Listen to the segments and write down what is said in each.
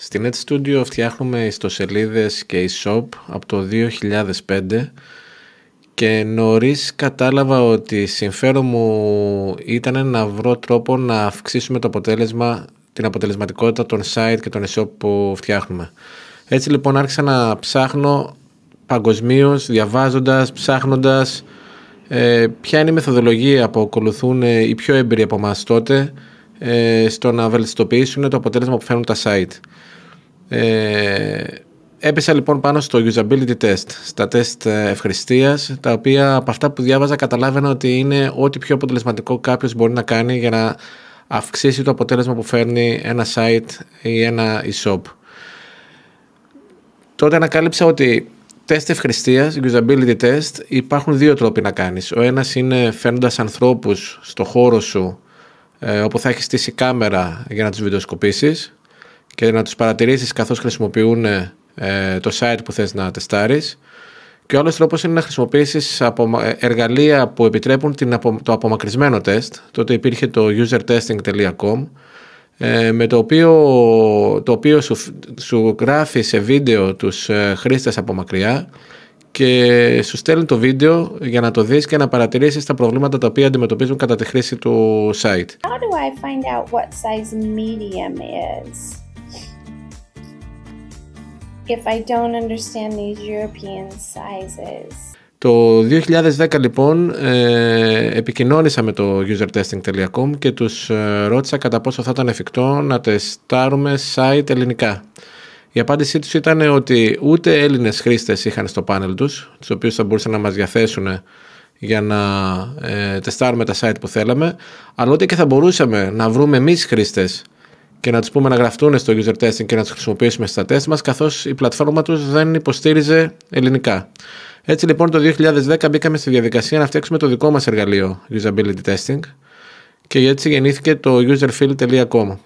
Στην Net Studio φτιάχνουμε ιστοσελίδες και e-shop από το 2005 και νωρίς κατάλαβα ότι συμφέρον μου ήταν να βρω τρόπο να αυξήσουμε το αποτέλεσμα, την αποτελεσματικότητα των site και των e-shop που φτιάχνουμε. Έτσι λοιπόν άρχισα να ψάχνω παγκοσμίως, διαβάζοντας, ψάχνοντας ε, ποια είναι η μεθοδολογία που ακολουθούν ε, οι πιο έμπειροι από εμάς τότε ε, στο να βελτιστοποιήσουν το αποτέλεσμα που φέρνουν τα site. Ε, έπεσα λοιπόν πάνω στο usability test, στα τεστ ε, ευχρηστίας, τα οποία από αυτά που διάβαζα καταλάβαινα ότι είναι ό,τι πιο αποτελεσματικό κάποιος μπορεί να κάνει για να αυξήσει το αποτέλεσμα που φέρνει ένα site ή ένα e-shop. Τότε ανακάλυψα ότι τεστ ευχρηστία, usability test, υπάρχουν δύο τρόποι να κάνεις. Ο ένας είναι φέρνοντας ανθρώπους στο χώρο σου ε, όπου θα έχεις στήσει κάμερα για να τους βιντεοσκοπήσεις και να τους παρατηρήσεις καθώς χρησιμοποιούν ε, το site που θες να τεστάρεις και ο άλλος τρόπος είναι να χρησιμοποιήσεις ε, εργαλεία που επιτρέπουν την το απομακρυσμένο τεστ τότε υπήρχε το usertesting.com ε, με το οποίο, το οποίο σου, σου γράφει σε βίντεο τους χρήστες από μακριά και σου στέλνει το βίντεο για να το δεις και να παρατηρήσεις τα προβλήματα τα οποία αντιμετωπίζουν κατά τη χρήση του site. Το 2010 λοιπόν ε, επικοινώνησα με το usertesting.com και τους ε, ρώτησα κατά πόσο θα ήταν εφικτό να τεστάρουμε site ελληνικά. Η απάντησή τους ήταν ότι ούτε Έλληνες χρήστες είχαν στο πάνελ τους, τους οποίους θα μπορούσαν να μας διαθέσουν για να ε, τεστάρουμε τα site που θέλαμε, αλλά ούτε και θα μπορούσαμε να βρούμε εμείς χρήστες και να τους πούμε να γραφτούν στο user testing και να τους χρησιμοποιήσουμε στα τεστ μας, καθώς η πλατφόρμα τους δεν υποστήριζε ελληνικά. Έτσι λοιπόν το 2010 μπήκαμε στη διαδικασία να φτιάξουμε το δικό μας εργαλείο usability testing και έτσι γεννήθηκε το userfield.com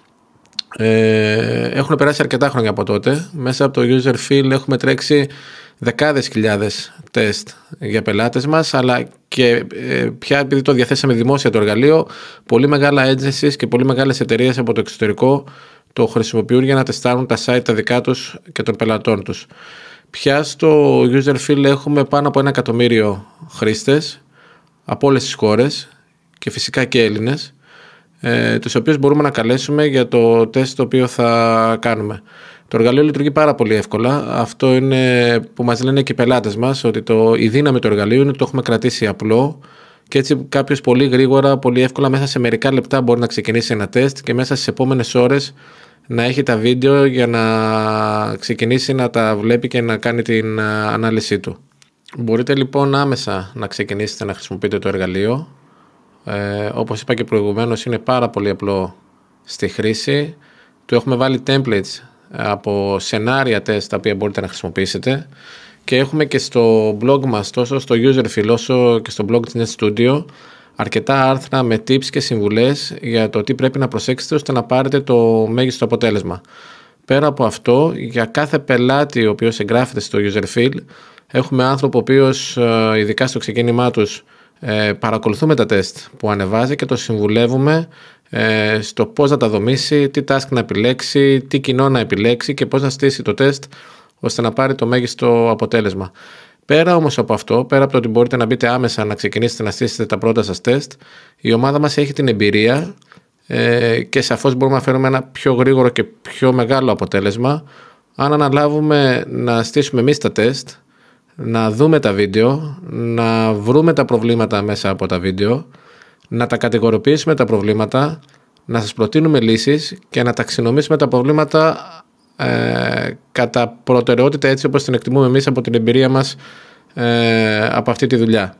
ε, έχουν περάσει αρκετά χρόνια από τότε. Μέσα από το user feel έχουμε τρέξει δεκάδες χιλιάδες τεστ για πελάτες μας, αλλά και ε, πια επειδή το διαθέσαμε δημόσια το εργαλείο, πολύ μεγάλα agencies και πολύ μεγάλες εταιρείες από το εξωτερικό το χρησιμοποιούν για να τεστάρουν τα site τα δικά τους και των πελατών τους. Πια στο user field έχουμε πάνω από ένα εκατομμύριο χρήστες από όλες τις χώρες και φυσικά και Έλληνες ε, τους οποίους μπορούμε να καλέσουμε για το τεστ το οποίο θα κάνουμε. Το εργαλείο λειτουργεί πάρα πολύ εύκολα. Αυτό είναι που μας λένε και οι πελάτες μας, ότι το, η δύναμη του εργαλείου είναι ότι το έχουμε κρατήσει απλό και έτσι κάποιος πολύ γρήγορα, πολύ εύκολα, μέσα σε μερικά λεπτά μπορεί να ξεκινήσει ένα τεστ και μέσα στις επόμενες ώρες να έχει τα βίντεο για να ξεκινήσει να τα βλέπει και να κάνει την ε, ανάλυση του. Μπορείτε λοιπόν άμεσα να ξεκινήσετε να χρησιμοποιείτε το εργαλείο ε, όπως είπα και προηγουμένως είναι πάρα πολύ απλό στη χρήση. Του έχουμε βάλει templates ε, από σενάρια τεστ τα οποία μπορείτε να χρησιμοποιήσετε και έχουμε και στο blog μας τόσο στο userfill όσο και στο blog της Net Studio αρκετά άρθρα με tips και συμβουλές για το τι πρέπει να προσέξετε ώστε να πάρετε το μέγιστο αποτέλεσμα. Πέρα από αυτό, για κάθε πελάτη ο οποίος εγγράφεται στο userfill έχουμε άνθρωπο ο οποίος ε, ειδικά στο ξεκίνημά τους ε, παρακολουθούμε τα τεστ που ανεβάζει και το συμβουλεύουμε ε, στο πώς να τα δομήσει, τι task να επιλέξει, τι κοινό να επιλέξει και πώς να στήσει το τεστ ώστε να πάρει το μέγιστο αποτέλεσμα. Πέρα όμως από αυτό, πέρα από το ότι μπορείτε να μπείτε άμεσα να ξεκινήσετε να στήσετε τα πρώτα σας τεστ, η ομάδα μας έχει την εμπειρία ε, και σαφώς μπορούμε να φέρουμε ένα πιο γρήγορο και πιο μεγάλο αποτέλεσμα αν αναλάβουμε να στήσουμε εμείς τα τεστ να δούμε τα βίντεο, να βρούμε τα προβλήματα μέσα από τα βίντεο, να τα κατηγοροποιήσουμε τα προβλήματα, να σας προτείνουμε λύσεις και να ταξινομήσουμε τα προβλήματα ε, κατά προτεραιότητα έτσι όπως την εκτιμούμε εμείς από την εμπειρία μας ε, από αυτή τη δουλειά.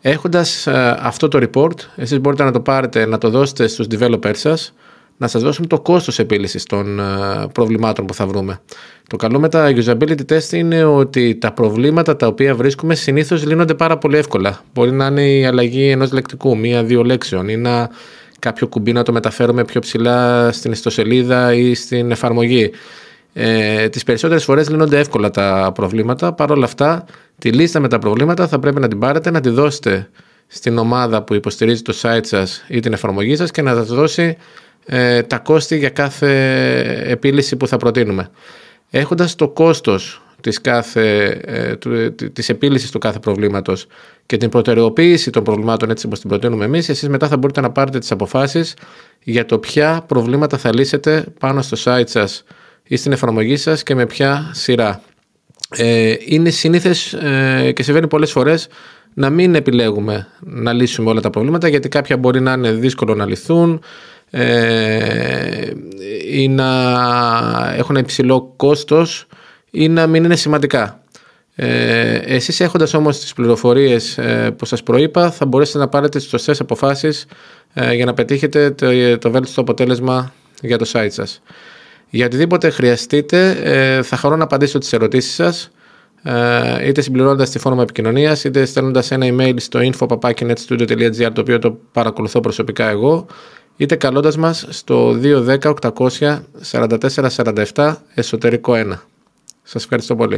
Έχοντας ε, αυτό το report, εσείς μπορείτε να το πάρετε, να το δώσετε στους developers σας, να σας δώσουμε το κόστος επίλυσης των ε, προβλημάτων που θα βρούμε. Το καλό με τα usability test είναι ότι τα προβλήματα τα οποία βρίσκουμε συνήθως λύνονται πάρα πολύ εύκολα. Μπορεί να είναι η αλλαγή ενός λεκτικού, μία-δύο λέξεων ή να κάποιο κουμπί να το μεταφέρουμε πιο ψηλά στην ιστοσελίδα ή στην εφαρμογή. Ε, τις περισσότερες φορές λύνονται εύκολα τα προβλήματα. Παρ' όλα αυτά, τη λίστα με τα προβλήματα θα πρέπει να την πάρετε, να τη δώσετε στην ομάδα που υποστηρίζει το site σας ή την εφαρμογή σας και να σας δώσει ε, τα κόστη για κάθε επίλυση που θα προτείνουμε. Έχοντας το κόστος της, κάθε, ε, του, της επίλυσης του κάθε προβλήματος και την προτεραιοποίηση των προβλημάτων έτσι όπως την προτείνουμε εμείς, εσείς μετά θα μπορείτε να πάρετε τις αποφάσεις για το ποια προβλήματα θα λύσετε πάνω στο site σας ή στην εφαρμογή σας και με ποια σειρά. Ε, είναι συνήθες ε, και συμβαίνει πολλές φορές να μην επιλέγουμε να λύσουμε όλα τα προβλήματα γιατί κάποια μπορεί να είναι δύσκολο να λυθούν, ε, ή να έχουν υψηλό κόστος ή να μην είναι σημαντικά. Ε, εσείς έχοντας όμως τις πληροφορίες ε, που σας προείπα θα μπορέσετε να πάρετε τις σωστές αποφάσεις ε, για να πετύχετε το, το βέλτιστο αποτέλεσμα για το site σας. Για οτιδήποτε χρειαστείτε ε, θα χαρώ να απαντήσω τις ερωτήσεις σας είτε συμπληρώνοντας τη φόρμα επικοινωνίας, είτε στέλνοντας ένα email στο info.papakinetstudio.gr το οποίο το παρακολουθώ προσωπικά εγώ είτε καλώντας μας στο 210 800 4447 εσωτερικό 1. Σας ευχαριστώ πολύ.